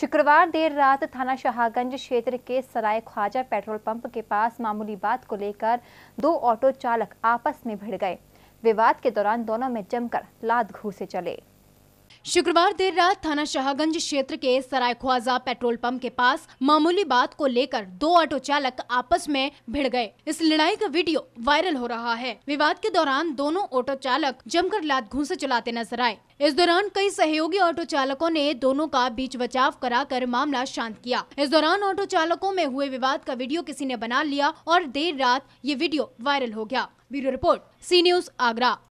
शुक्रवार देर रात थाना शाहगंज क्षेत्र के सराय ख्वाजा पेट्रोल पंप के पास मामूली बात को लेकर दो ऑटो चालक आपस में भिड़ गए विवाद के दौरान दोनों में जमकर लात घूसे चले शुक्रवार देर रात थाना शाहगंज क्षेत्र के सराय ख्वाजा पेट्रोल पंप के पास मामूली बात को लेकर दो ऑटो चालक आपस में भिड़ गए इस लड़ाई का वीडियो वायरल हो रहा है विवाद के दौरान दोनों ऑटो चालक जमकर लात घूंसे चलाते नजर आए इस दौरान कई सहयोगी ऑटो चालकों ने दोनों का बीच बचाव कराकर मामला शांत किया इस दौरान ऑटो चालकों में हुए विवाद का वीडियो किसी ने बना लिया और देर रात ये वीडियो वायरल हो गया bureau report C news Agra